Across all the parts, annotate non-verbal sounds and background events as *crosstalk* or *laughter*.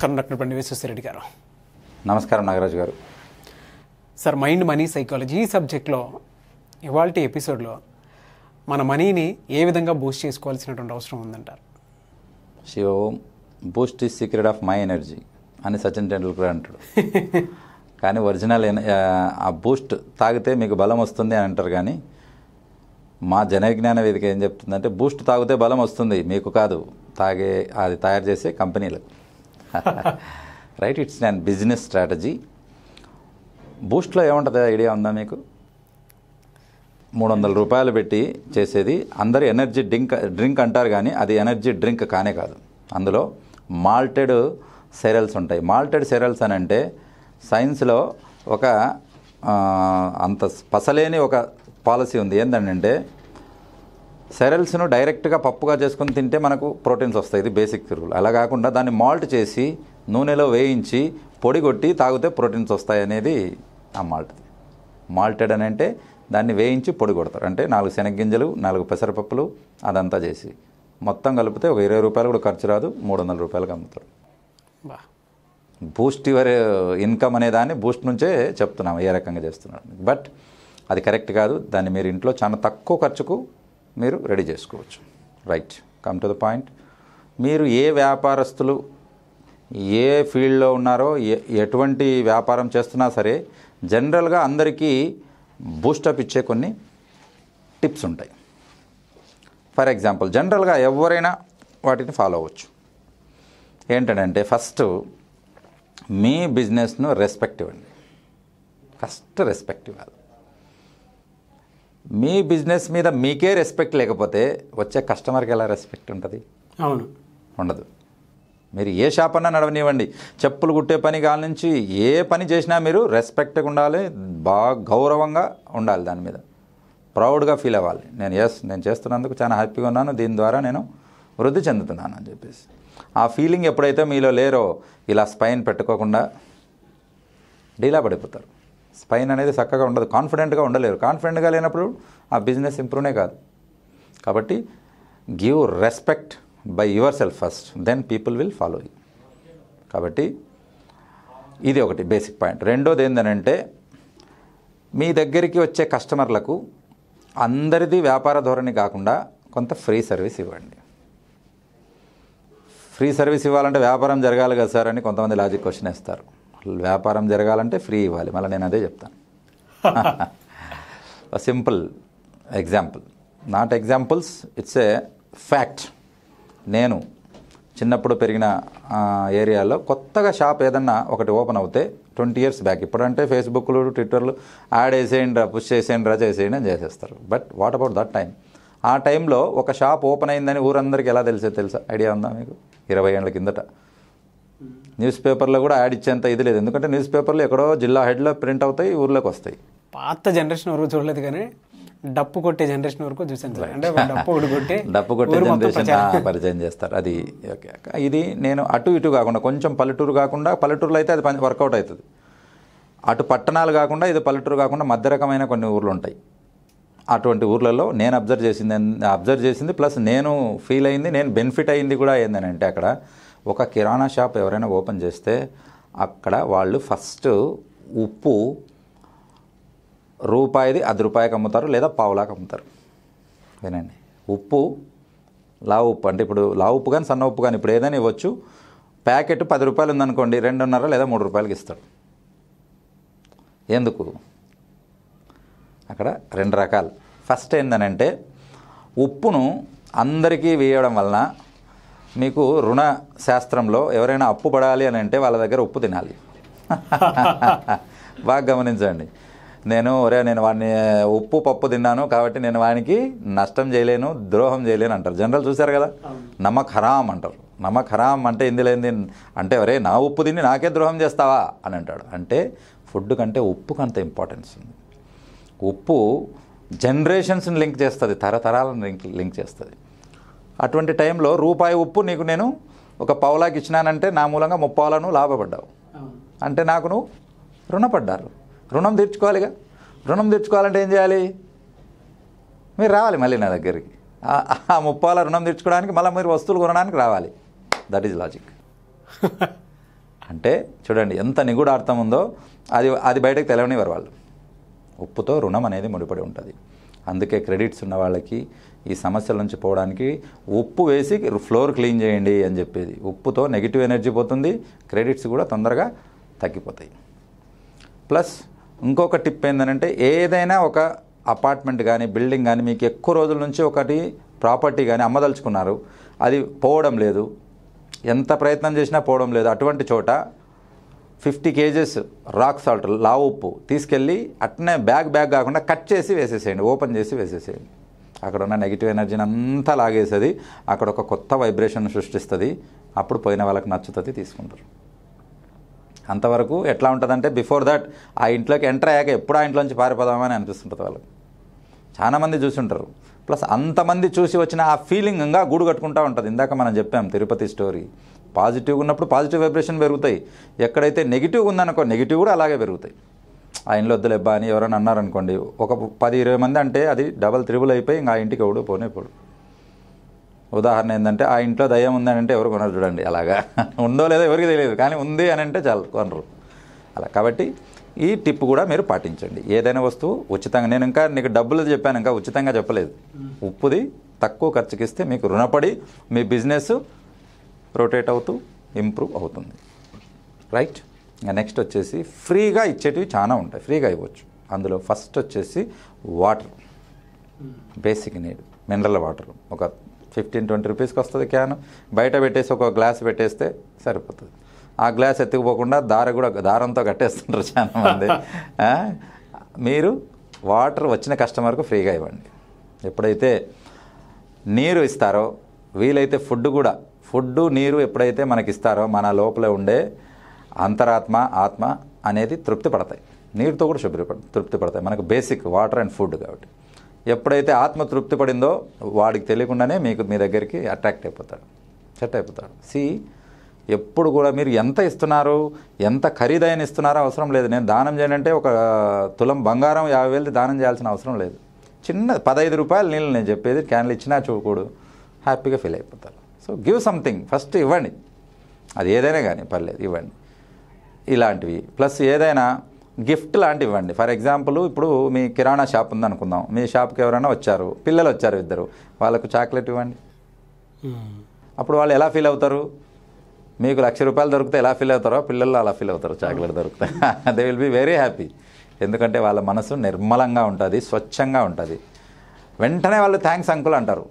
నమస్కారం డాక్టర్ బండి విశ్వశ్వరెడ్డి గారు నమస్కారం నాగరాజు గారు సార్ మైండ్ మనీ సైకాలజీ ఈ సబ్జెక్ట్లో ఇవాళ ఎపిసోడ్లో మన మనీని ఏ విధంగా బూస్ట్ చేసుకోవాల్సినటువంటి అవసరం ఉందంటారు Shiva Om Boost is secret of my energy అని సచిన్ టెండూల్కర్ అంటాడు *laughs* కానీ ఒరిజినల్ ఆ బూస్ట్ తాగితే మీకు బలం వస్తుంది అని అంటారు కానీ మా జనవిజ్ఞాన వేదిక ఏం చెప్తుందంటే బూస్ట్ తాగితే బలం వస్తుంది మీకు కాదు తాగే అది తయారు చేసే కంపెనీలకు రైట్ ఇట్స్ నేను బిజినెస్ స్ట్రాటజీ బూస్ట్లో ఏముంటుంది ఐడియా ఉందా మీకు మూడు వందల రూపాయలు పెట్టి చేసేది అందరు ఎనర్జీ డ్రింక్ డ్రింక్ అంటారు కానీ అది ఎనర్జీ డ్రింక్ కానే కాదు అందులో మాల్టెడ్ సెరల్స్ ఉంటాయి మాల్టెడ్ సెరల్స్ అని అంటే సైన్స్లో ఒక అంత పసలేని ఒక పాలసీ ఉంది ఏంటంటే సెరల్స్ను డైరెక్ట్గా పప్పుగా చేసుకుని తింటే మనకు ప్రోటీన్స్ వస్తాయి ఇది బేసిక్ తిరుగులు అలా కాకుండా దాన్ని మాల్ట్ చేసి నూనెలో వేయించి పొడి కొట్టి తాగితే ప్రోటీన్స్ వస్తాయి అనేది ఆ మాల్ట్ది మాల్టెడ్ అని అంటే దాన్ని వేయించి పొడి కొడతారు అంటే నాలుగు శనగ్గింజలు నాలుగు పెసరపప్పులు అదంతా చేసి మొత్తం కలిపితే ఒక ఇరవై రూపాయలు కూడా ఖర్చు రాదు మూడు వందల రూపాయలకు అమ్ముతాడు బూస్ట్ యువర్ ఇన్కమ్ అనే దాన్ని బూస్ట్ నుంచే చెప్తున్నాము ఏ రకంగా చేస్తున్నాడు బట్ అది కరెక్ట్ కాదు దాన్ని మీరు ఇంట్లో చాలా తక్కువ ఖర్చుకు మీరు రెడీ చేసుకోవచ్చు right come to the point మీరు ఏ వ్యాపారస్తులు ఏ ఫీల్డ్లో ఉన్నారో ఎటువంటి వ్యాపారం చేస్తున్నా సరే జనరల్గా అందరికీ బూస్టప్ ఇచ్చే కొన్ని టిప్స్ ఉంటాయి ఫర్ ఎగ్జాంపుల్ జనరల్గా ఎవరైనా వాటిని ఫాలో అవ్వచ్చు ఏంటంటే ఫస్ట్ మీ బిజినెస్ను రెస్పెక్ట్ ఇవ్వండి ఫస్ట్ రెస్పెక్ట్ ఇవ్వాలి మీ బిజినెస్ మీద మీకే రెస్పెక్ట్ లేకపోతే వచ్చే కస్టమర్కి ఎలా రెస్పెక్ట్ ఉంటుంది అవును ఉండదు మీరు ఏ షాప్ అన్నా నడవనివ్వండి చెప్పులు కుట్టే పని కాల నుంచి ఏ పని చేసినా మీరు రెస్పెక్ట్గా ఉండాలి బాగా గౌరవంగా ఉండాలి దాని మీద ప్రౌడ్గా ఫీల్ అవ్వాలి నేను ఎస్ నేను చేస్తున్నందుకు చాలా హ్యాపీగా ఉన్నాను దీని ద్వారా నేను వృద్ధి చెందుతున్నాను అని చెప్పేసి ఆ ఫీలింగ్ ఎప్పుడైతే మీలో లేరో ఇలా స్పైన్ పెట్టుకోకుండా డీలా పడిపోతారు స్పైన్ అనేది చక్కగా ఉండదు కాన్ఫిడెంట్గా ఉండలేరు కాన్ఫిడెంట్గా లేనప్పుడు ఆ బిజినెస్ ఇంప్రూవ్నే కాదు కాబట్టి give respect by yourself first then people will follow you కాబట్టి ఇది ఒకటి బేసిక్ పాయింట్ రెండోది ఏంటనంటే మీ దగ్గరికి వచ్చే కస్టమర్లకు అందరిది వ్యాపార ధోరణి కాకుండా కొంత ఫ్రీ సర్వీస్ ఇవ్వండి ఫ్రీ సర్వీస్ ఇవ్వాలంటే వ్యాపారం జరగాలి కదా సార్ అని కొంతమంది లాజిక్ క్వశ్చన్ వేస్తారు వ్యాపారం జరగాలంటే ఫ్రీ ఇవ్వాలి మళ్ళీ నేను అదే చెప్తాను simple example not examples it's a fact నేను చిన్నప్పుడు పెరిగిన ఏరియాలో కొత్తగా షాప్ ఏదన్నా ఒకటి ఓపెన్ అవుతే ట్వంటీ ఇయర్స్ బ్యాక్ ఇప్పుడంటే ఫేస్బుక్లు ట్విట్టర్లు యాడ్ వేసేయండి పుష్ చేసేయండి రా చేసేయండి అని చేసేస్తారు but what about that time ఆ టైంలో ఒక షాప్ ఓపెన్ అయిందని ఊరందరికీ ఎలా తెలిసే తెలుసా ఐడియా ఉందా మీకు ఇరవై ఏళ్ళ కిందట న్యూస్ పేపర్లో కూడా యాడ్ ఇచ్చేంత ఇది లేదు ఎందుకంటే న్యూస్ పేపర్లో ఎక్కడో జిల్లా హెడ్లో ప్రింట్ అవుతాయి ఊర్లోకి వస్తాయి పాత జనరేషన్ వరకు చూడలేదు కానీ డప్పు కొట్టే జనరేషన్ వరకు చూసాను అంటే డప్పు కొట్టే డప్పు కొట్టే జనరేషన్ పరిచయం చేస్తారు అది ఓకే ఇది నేను అటు ఇటు కాకుండా కొంచెం పల్లెటూరు కాకుండా పల్లెటూరులో అయితే అది పని వర్కౌట్ అవుతుంది అటు పట్టణాలు కాకుండా ఇది పల్లెటూరు కాకుండా మధ్య రకమైన కొన్ని ఊర్లు ఉంటాయి అటువంటి ఊర్లలో నేను అబ్జర్వ్ చేసింది అబ్జర్వ్ చేసింది ప్లస్ నేను ఫీల్ అయింది నేను బెనిఫిట్ అయింది కూడా అంటే అక్కడ ఒక కిరాణా షాప్ ఎవరైనా ఓపెన్ చేస్తే అక్కడ వాళ్ళు ఫస్ట్ ఉప్పు రూపాయిది అది రూపాయికి అమ్ముతారు లేదా పావులాకి అమ్ముతారు వినండి ఉప్పు లావు ఉప్పు అంటే ఇప్పుడు లావు ఉప్పు కానీ సన్న ఉప్పు కానీ ఇప్పుడు ఏదైనా ఇవ్వచ్చు ప్యాకెట్ పది రూపాయలు ఉందనుకోండి రెండున్నర లేదా మూడు రూపాయలకి ఇస్తాడు ఎందుకు అక్కడ రెండు రకాలు ఫస్ట్ ఏంటనంటే ఉప్పును అందరికీ వేయడం వలన మీకు రుణ శాస్త్రంలో ఎవరైనా అప్పు పడాలి అని అంటే వాళ్ళ దగ్గర ఉప్పు తినాలి *laughs* బాగా గమనించండి నేను ఒరే నేను వాడిని ఉప్పు పప్పు తిన్నాను కాబట్టి నేను వానికి నష్టం చేయలేను ద్రోహం చేయలేను అంటారు జనరల్ చూశారు కదా నమక్ హరాం అంటారు నమక్ హరాం అంటే ఇందులేంది అంటే ఒరే నా ఉప్పు తిని నాకే ద్రోహం చేస్తావా అని అంటాడు అంటే ఫుడ్ కంటే ఉప్పు అంత ఇంపార్టెన్స్ ఉంది ఉప్పు జనరేషన్స్ని లింక్ చేస్తుంది తరతరాలను లింక్ లింక్ చేస్తుంది అటువంటి టైంలో రూపాయి ఉప్పు నీకు నేను ఒక పౌలాకి ఇచ్చినానంటే నా మూలంగా ముప్పావులను లాభపడ్డావు అంటే నాకు నువ్వు రుణపడ్డారు రుణం తీర్చుకోవాలిగా రుణం తీర్చుకోవాలంటే ఏం చేయాలి మీరు రావాలి మళ్ళీ నా దగ్గరికి ఆ ముప్పాల రుణం తీర్చుకోవడానికి మళ్ళీ మీరు వస్తువులు కొనడానికి రావాలి దట్ ఈజ్ లాజిక్ అంటే చూడండి ఎంత నిగూఢ అర్థం ఉందో అది అది బయటకు తెలవనివ్వరు వాళ్ళు ఉప్పుతో రుణం అనేది ముడిపడి ఉంటుంది అందుకే క్రెడిట్స్ ఉన్న వాళ్ళకి ఈ సమస్యల నుంచి పోవడానికి ఉప్పు వేసి ఫ్లోర్ క్లీన్ చేయండి అని చెప్పేది ఉప్పుతో నెగిటివ్ ఎనర్జీ పోతుంది క్రెడిట్స్ కూడా తొందరగా తగ్గిపోతాయి ప్లస్ ఇంకొక టిప్ ఏంటంటే ఏదైనా ఒక అపార్ట్మెంట్ కానీ బిల్డింగ్ కానీ మీకు ఎక్కువ రోజుల నుంచి ఒకటి ప్రాపర్టీ కానీ అమ్మదలుచుకున్నారు అది పోవడం లేదు ఎంత ప్రయత్నం చేసినా పోవడం లేదు అటువంటి చోట ఫిఫ్టీ కేజెస్ రాక్ సాల్ట్ లావు ఉప్పు తీసుకెళ్ళి అట్నే బ్యాగ్ బ్యాగ్ కాకుండా కట్ చేసి వేసేసేయండి ఓపెన్ చేసి వేసేసేయండి అక్కడ ఉన్న నెగిటివ్ ఎనర్జీని అంతా లాగేసేది అక్కడ ఒక కొత్త వైబ్రేషన్ సృష్టిస్తుంది అప్పుడు పోయిన వాళ్ళకి నచ్చుతుంది తీసుకుంటారు అంతవరకు ఎట్లా ఉంటుందంటే బిఫోర్ దట్ ఆ ఇంట్లోకి ఎంటర్ అయ్యాక ఎప్పుడు ఆ ఇంట్లోంచి పారిపోదామని అనిపిస్తుంటుంది వాళ్ళకి చాలామంది చూసుంటారు ప్లస్ అంతమంది చూసి వచ్చిన ఆ ఫీలింగ్ ఇంకా గూడు కట్టుకుంటూ ఉంటుంది ఇందాక మనం చెప్పాం తిరుపతి స్టోరీ పాజిటివ్గా ఉన్నప్పుడు పాజిటివ్ వైబ్రేషన్ పెరుగుతాయి ఎక్కడైతే నెగిటివ్గా ఉందనుకో నెగిటివ్ కూడా అలాగే పెరుగుతాయి ఆ ఇంట్లో వద్దులేబ్బా అని ఎవరైనా అన్నారనుకోండి ఒక పది ఇరవై మంది అంటే అది డబల్ త్రిబుల్ అయిపోయి ఇంకా ఆ ఇంటికి ఎవడు పోనే పోడు ఉదాహరణ ఏంటంటే ఆ ఇంట్లో దయ్యం ఉందని అంటే ఎవరు కొనరు చూడండి అలాగా *laughs* ఉందో లేదో ఎవరికి తెలియదు కానీ ఉంది అని అంటే చాలు కొనరు అలా కాబట్టి ఈ టిప్ కూడా మీరు పాటించండి ఏదైనా వస్తువు ఉచితంగా నేను ఇంకా నీకు డబ్బులు చెప్పాను ఇంకా ఉచితంగా చెప్పలేదు ఉప్పుది తక్కువ ఖర్చుకి ఇస్తే మీకు రుణపడి మీ బిజినెస్ రొటేట్ అవుతూ ఇంప్రూవ్ అవుతుంది రైట్ నెక్స్ట్ వచ్చేసి ఫ్రీగా ఇచ్చేటివి చాలా ఉంటాయి ఫ్రీగా ఇవ్వచ్చు అందులో ఫస్ట్ వచ్చేసి water basic need mineral water ఒక ఫిఫ్టీన్ ట్వంటీ రూపీస్కి వస్తుంది క్యాన్ బయట పెట్టేసి ఒక గ్లాస్ పెట్టేస్తే సరిపోతుంది ఆ గ్లాస్ ఎత్తుకుపోకుండా దార కూడా దారంతో కట్టేస్తుంటారు చాలా మంది *laughs* మీరు వాటర్ వచ్చిన కస్టమర్కు ఫ్రీగా ఇవ్వండి ఎప్పుడైతే నీరు ఇస్తారో వీలైతే ఫుడ్ కూడా ఫుడ్ నీరు ఎప్పుడైతే మనకి ఇస్తారో మన లోపల ఉండే అంతరాత్మ ఆత్మ అనేది తృప్తి పడతాయి నీటితో కూడా శుభ్రపడ తృప్తి పడతాయి మనకు బేసిక్ వాటర్ అండ్ ఫుడ్ కాబట్టి ఎప్పుడైతే ఆత్మ తృప్తి పడిందో వాడికి తెలియకుండానే మీకు మీ దగ్గరికి అట్రాక్ట్ అయిపోతాడు సెట్ అయిపోతాడు సి ఎప్పుడు కూడా మీరు ఎంత ఇస్తున్నారు ఎంత ఖరీదైన ఇస్తున్నారో అవసరం లేదు నేను దానం చేయనంటే ఒక తులం బంగారం యాభై వేలు దానం చేయాల్సిన అవసరం లేదు చిన్న పదహైదు రూపాయలు నీళ్ళు నేను చెప్పేది క్యాన్లు ఇచ్చినా చూడకూడు హ్యాపీగా ఫీల్ అయిపోతారు సో గివ్ సంథింగ్ ఫస్ట్ ఇవ్వండి అది ఏదైనా కానీ పర్లేదు ఇవ్వండి ఇలాంటివి ప్లస్ ఏదైనా గిఫ్ట్ లాంటివి ఇవ్వండి ఫర్ ఎగ్జాంపుల్ ఇప్పుడు మీ కిరాణా షాప్ ఉందనుకుందాం మీ షాప్కి ఎవరైనా వచ్చారు పిల్లలు వచ్చారు ఇద్దరు వాళ్ళకు చాక్లెట్ ఇవ్వండి అప్పుడు వాళ్ళు ఎలా ఫీల్ అవుతారు మీకు లక్ష రూపాయలు దొరికితే ఎలా ఫీల్ అవుతారో పిల్లలు అలా ఫీల్ అవుతారు చాక్లెట్ దొరికితే they will be very happy ఎందుకంటే వాళ్ళ మనసు నిర్మలంగా ఉంటుంది స్వచ్ఛంగా ఉంటుంది వెంటనే వాళ్ళు థ్యాంక్స్ అంకుల్ అంటారు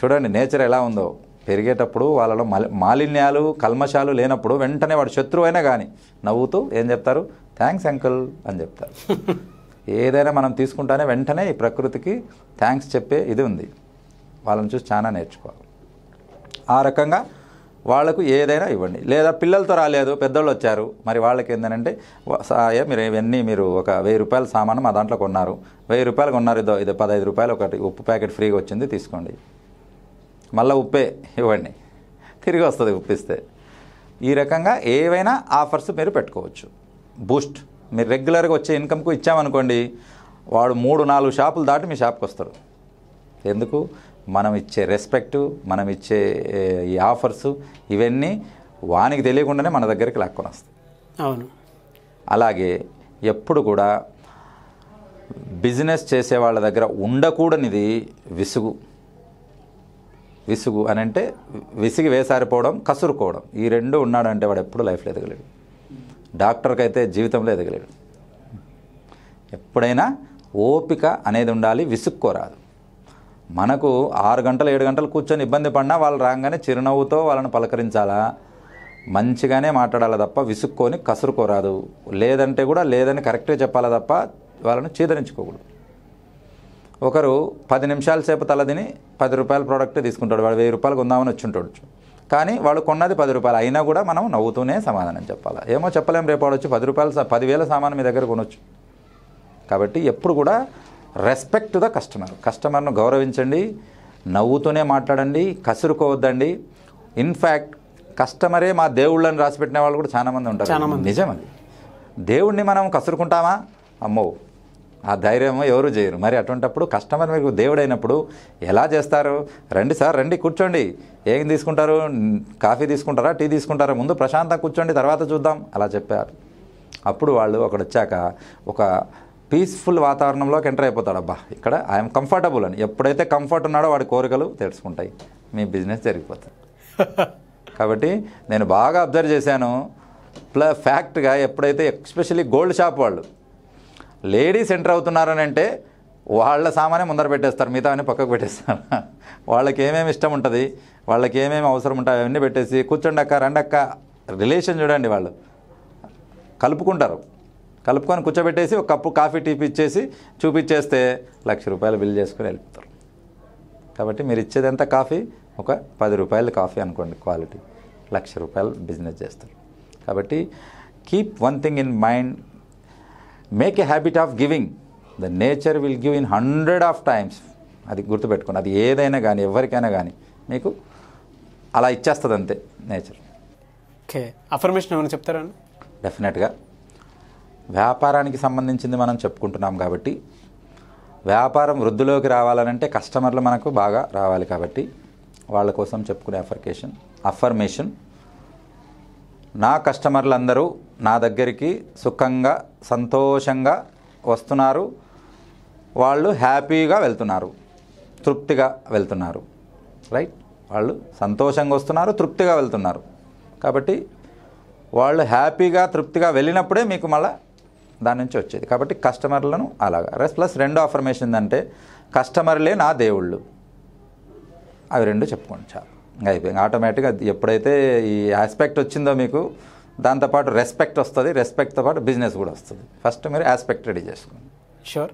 చూడండి నేచర్ ఎలా ఉందో పెరిగేటప్పుడు వాళ్ళలో మాలిన్యాలు కల్మశాలు లేనప్పుడు వెంటనే వాడు శత్రువు అయినా కానీ నవ్వుతూ ఏం చెప్తారు థ్యాంక్స్ అంకుల్ అని చెప్తారు ఏదైనా మనం తీసుకుంటానే వెంటనే ఈ ప్రకృతికి థ్యాంక్స్ చెప్పే ఇది ఉంది వాళ్ళని చూసి చాలా నేర్చుకోవాలి ఆ రకంగా వాళ్లకు ఏదైనా ఇవ్వండి లేదా పిల్లలతో రాలేదు పెద్దోళ్ళు వచ్చారు మరి వాళ్ళకి ఏంటంటే సాయ మీరు ఇవన్నీ మీరు ఒక వెయ్యి రూపాయల సామాను మా దాంట్లో కొన్నారు వెయ్యి రూపాయలు కొన్నారు ఇదో ఇది పదహైదు రూపాయలు ఒకటి ఉప్పు ప్యాకెట్ ఫ్రీగా వచ్చింది తీసుకోండి మళ్ళీ ఉప్పే ఇవ్వండి తిరిగి వస్తుంది ఉప్పిస్తే ఈ రకంగా ఏవైనా ఆఫర్స్ మీరు పెట్టుకోవచ్చు బూస్ట్ మీరు రెగ్యులర్గా వచ్చే ఇన్కమ్కు ఇచ్చామనుకోండి వాడు మూడు నాలుగు షాపులు దాటి మీ షాప్కి వస్తారు ఎందుకు మనం ఇచ్చే రెస్పెక్టు మనం ఇచ్చే ఈ ఆఫర్సు ఇవన్నీ వానికి తెలియకుండానే మన దగ్గరికి లాక్కొని వస్తాయి అవును అలాగే ఎప్పుడు కూడా బిజినెస్ చేసే వాళ్ళ దగ్గర ఉండకూడనిది విసుగు విసుగు అని అంటే విసిగి వేసారిపోవడం కసురుకోవడం ఈ రెండు ఉన్నాడంటే వాడు ఎప్పుడు లైఫ్లో ఎదగలేడు డాక్టర్కి అయితే జీవితంలో ఎదగలేడు ఎప్పుడైనా ఓపిక అనేది ఉండాలి విసుక్కోరాదు మనకు ఆరు గంటలు ఏడు గంటలు కూర్చొని ఇబ్బంది పడినా వాళ్ళు రాగానే చిరునవ్వుతో వాళ్ళని పలకరించాలా మంచిగానే మాట్లాడాలి తప్ప విసుక్కొని కసురుకోరాదు లేదంటే కూడా లేదని కరెక్ట్గా చెప్పాలి తప్ప వాళ్ళని చేదరించుకోకూడదు ఒకరు పది నిమిషాల సేపు తలదిని పది రూపాయల ప్రోడక్ట్ తీసుకుంటాడు వాడు వెయ్యి రూపాయలు కొందామని ఉంటాడు కానీ వాళ్ళు కొన్నది పది రూపాయలు అయినా కూడా మనం నవ్వుతూనే సమాధానం చెప్పాలి ఏమో చెప్పలేం రేపు వాడొచ్చు పది రూపాయలు పదివేల సామాన్ మీ దగ్గర కొనొచ్చు కాబట్టి ఎప్పుడు కూడా రెస్పెక్ట్ ద కస్టమర్ కస్టమర్ను గౌరవించండి నవ్వుతూనే మాట్లాడండి కసురుకోవద్దండి ఇన్ఫ్యాక్ట్ కస్టమరే మా దేవుళ్ళని రాసిపెట్టిన వాళ్ళు కూడా చాలామంది ఉంటారు నిజం దేవుణ్ణి మనం కసురుకుంటామా అమ్మో ఆ ధైర్యం ఎవరు చేయరు మరి అటువంటప్పుడు కస్టమర్ మీకు దేవుడైనప్పుడు ఎలా చేస్తారు రండి సార్ రండి కూర్చోండి ఏం తీసుకుంటారు కాఫీ తీసుకుంటారా టీ తీసుకుంటారా ముందు ప్రశాంతంగా కూర్చోండి తర్వాత చూద్దాం అలా చెప్పారు అప్పుడు వాళ్ళు అక్కడ వచ్చాక ఒక పీస్ఫుల్ వాతావరణంలోకి ఎంటర్ అయిపోతాడు అబ్బా ఇక్కడ ఐఎమ్ కంఫర్టబుల్ అని ఎప్పుడైతే కంఫర్ట్ ఉన్నాడో వాడి కోరికలు తెలుసుకుంటాయి మీ బిజినెస్ జరిగిపోతుంది *laughs* కాబట్టి నేను బాగా అబ్జర్వ్ చేశాను ప్ల ఫ్యాక్ట్గా ఎప్పుడైతే ఎస్పెషలీ గోల్డ్ షాప్ వాళ్ళు లేడీస్ ఎంటర్ అవుతున్నారని అంటే వాళ్ళ సామానే ముందర పెట్టేస్తారు మిగతా అన్నీ పక్కకు పెట్టేస్తారు వాళ్ళకి ఏమేమి ఇష్టం ఉంటుంది వాళ్ళకి ఏమేమి అవసరం ఉంటాయి అవన్నీ పెట్టేసి కూర్చోండక్క రెండక్క రిలేషన్ చూడండి వాళ్ళు కలుపుకుంటారు కలుపుకొని కూర్చోబెట్టేసి ఒక కప్పు కాఫీ టీపీ ఇచ్చేసి చూపించేస్తే లక్ష రూపాయలు బిల్ చేసుకుని వెళ్ళిపోతారు కాబట్టి మీరు ఇచ్చేది ఎంత కాఫీ ఒక పది రూపాయలు కాఫీ అనుకోండి క్వాలిటీ లక్ష రూపాయలు బిజినెస్ చేస్తారు కాబట్టి keep one thing in mind make a habit of giving the nature will give in hundred of times అది గుర్తుపెట్టుకోండి అది ఏదైనా కానీ ఎవరికైనా కానీ మీకు అలా ఇచ్చేస్తుంది అంతే నేచర్ ఓకే అఫర్మేషన్ ఏమైనా చెప్తారా డెఫినెట్గా వ్యాపారానికి సంబంధించింది మనం చెప్పుకుంటున్నాం కాబట్టి వ్యాపారం వృద్ధిలోకి రావాలనంటే కస్టమర్లు మనకు బాగా రావాలి కాబట్టి వాళ్ళ కోసం చెప్పుకునే అఫర్కేషన్ అఫర్మేషన్ నా కస్టమర్లందరూ నా దగ్గరికి సుఖంగా సంతోషంగా వస్తున్నారు వాళ్ళు హ్యాపీగా వెళ్తున్నారు తృప్తిగా వెళ్తున్నారు రైట్ వాళ్ళు సంతోషంగా వస్తున్నారు తృప్తిగా వెళ్తున్నారు కాబట్టి వాళ్ళు హ్యాపీగా తృప్తిగా వెళ్ళినప్పుడే మీకు మళ్ళీ దాని నుంచి వచ్చేది కాబట్టి కస్టమర్లను అలాగా రెస్ ప్లస్ రెండో అఫర్మేషన్ ఏంటంటే కస్టమర్లే నా దేవుళ్ళు అవి రెండు చెప్పుకోండి చాలు అయిపోయింది ఆటోమేటిక్గా ఎప్పుడైతే ఈ ఆస్పెక్ట్ వచ్చిందో మీకు దాంతోపాటు రెస్పెక్ట్ వస్తుంది రెస్పెక్ట్తో పాటు బిజినెస్ కూడా వస్తుంది ఫస్ట్ మీరు ఆస్పెక్ట్ రెడీ చేసుకోండి sure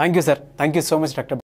thank you sir thank you so much doctor